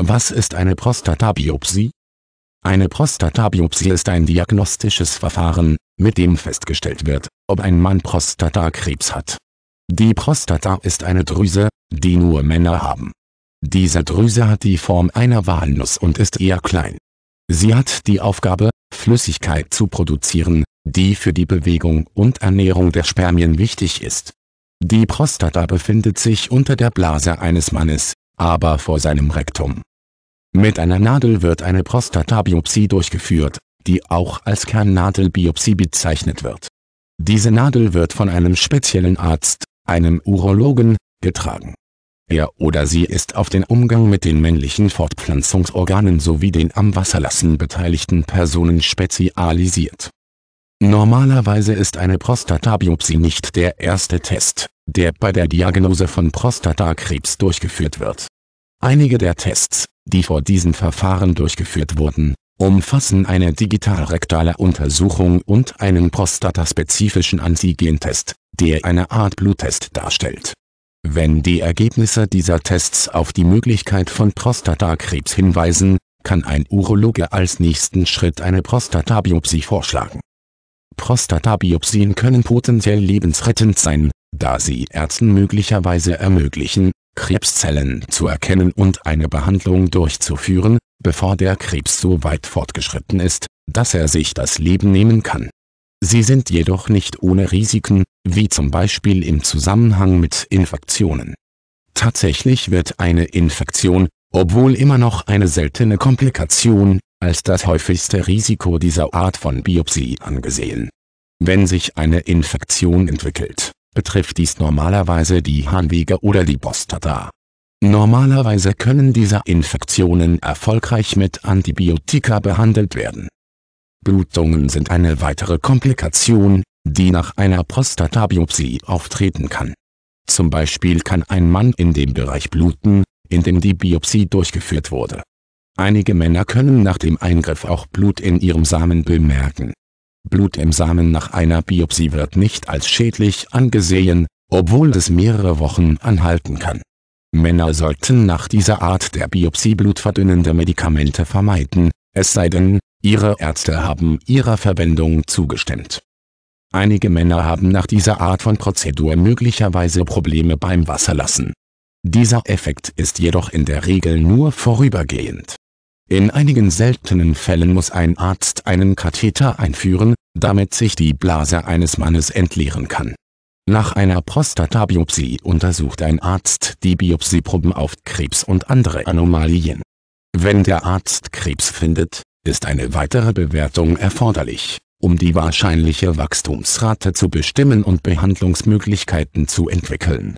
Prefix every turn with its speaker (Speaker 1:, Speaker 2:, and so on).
Speaker 1: Was ist eine Prostatabiopsie? Eine Prostatabiopsie ist ein diagnostisches Verfahren, mit dem festgestellt wird, ob ein Mann Prostatakrebs hat. Die Prostata ist eine Drüse, die nur Männer haben. Diese Drüse hat die Form einer Walnuss und ist eher klein. Sie hat die Aufgabe, Flüssigkeit zu produzieren, die für die Bewegung und Ernährung der Spermien wichtig ist. Die Prostata befindet sich unter der Blase eines Mannes, aber vor seinem Rektum. Mit einer Nadel wird eine Prostatabiopsie durchgeführt, die auch als Kernnadelbiopsie bezeichnet wird. Diese Nadel wird von einem speziellen Arzt, einem Urologen, getragen. Er oder sie ist auf den Umgang mit den männlichen Fortpflanzungsorganen sowie den am Wasserlassen beteiligten Personen spezialisiert. Normalerweise ist eine Prostatabiopsie nicht der erste Test, der bei der Diagnose von Prostatakrebs durchgeführt wird. Einige der Tests, die vor diesem Verfahren durchgeführt wurden, umfassen eine digitalrektale Untersuchung und einen prostataspezifischen Antigentest, der eine Art Bluttest darstellt. Wenn die Ergebnisse dieser Tests auf die Möglichkeit von Prostatakrebs hinweisen, kann ein Urologe als nächsten Schritt eine Prostatabiopsie vorschlagen. Prostatabiopsien können potenziell lebensrettend sein, da sie Ärzten möglicherweise ermöglichen, Krebszellen zu erkennen und eine Behandlung durchzuführen, bevor der Krebs so weit fortgeschritten ist, dass er sich das Leben nehmen kann. Sie sind jedoch nicht ohne Risiken, wie zum Beispiel im Zusammenhang mit Infektionen. Tatsächlich wird eine Infektion, obwohl immer noch eine seltene Komplikation, als das häufigste Risiko dieser Art von Biopsie angesehen. Wenn sich eine Infektion entwickelt, betrifft dies normalerweise die Harnwege oder die Prostata. Normalerweise können diese Infektionen erfolgreich mit Antibiotika behandelt werden. Blutungen sind eine weitere Komplikation, die nach einer Prostatabiopsie auftreten kann. Zum Beispiel kann ein Mann in dem Bereich bluten, in dem die Biopsie durchgeführt wurde. Einige Männer können nach dem Eingriff auch Blut in ihrem Samen bemerken Blut im Samen nach einer Biopsie wird nicht als schädlich angesehen, obwohl es mehrere Wochen anhalten kann. Männer sollten nach dieser Art der Biopsie blutverdünnende Medikamente vermeiden, es sei denn, ihre Ärzte haben ihrer Verwendung zugestimmt. Einige Männer haben nach dieser Art von Prozedur möglicherweise Probleme beim Wasserlassen. Dieser Effekt ist jedoch in der Regel nur vorübergehend. In einigen seltenen Fällen muss ein Arzt einen Katheter einführen, damit sich die Blase eines Mannes entleeren kann. Nach einer Prostatabiopsie untersucht ein Arzt die Biopsieproben auf Krebs und andere Anomalien. Wenn der Arzt Krebs findet, ist eine weitere Bewertung erforderlich, um die wahrscheinliche Wachstumsrate zu bestimmen und Behandlungsmöglichkeiten zu entwickeln